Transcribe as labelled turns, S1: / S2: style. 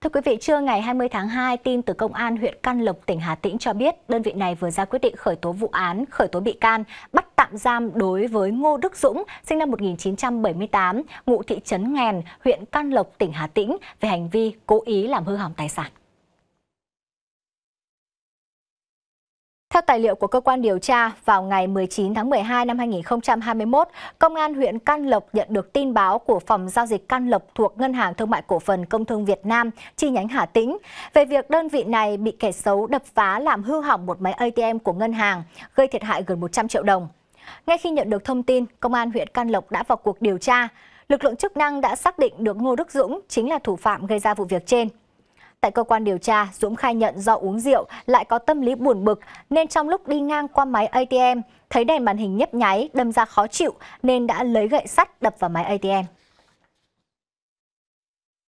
S1: Thưa quý vị, trưa ngày 20 tháng 2, tin từ Công an huyện Can Lộc, tỉnh Hà Tĩnh cho biết đơn vị này vừa ra quyết định khởi tố vụ án, khởi tố bị can, bắt tạm giam đối với Ngô Đức Dũng, sinh năm 1978, ngụ thị trấn Nghèn, huyện Can Lộc, tỉnh Hà Tĩnh về hành vi cố ý làm hư hỏng tài sản. Theo tài liệu của cơ quan điều tra, vào ngày 19 tháng 12 năm 2021, Công an huyện Can Lộc nhận được tin báo của Phòng Giao dịch Can Lộc thuộc Ngân hàng Thương mại Cổ phần Công thương Việt Nam chi nhánh Hà Tĩnh về việc đơn vị này bị kẻ xấu đập phá làm hư hỏng một máy ATM của ngân hàng, gây thiệt hại gần 100 triệu đồng. Ngay khi nhận được thông tin, Công an huyện Can Lộc đã vào cuộc điều tra. Lực lượng chức năng đã xác định được Ngô Đức Dũng chính là thủ phạm gây ra vụ việc trên. Tại cơ quan điều tra, Dũng khai nhận do uống rượu lại có tâm lý buồn bực nên trong lúc đi ngang qua máy ATM, thấy đèn màn hình nhấp nháy đâm ra khó chịu nên đã lấy gậy sắt đập vào máy ATM.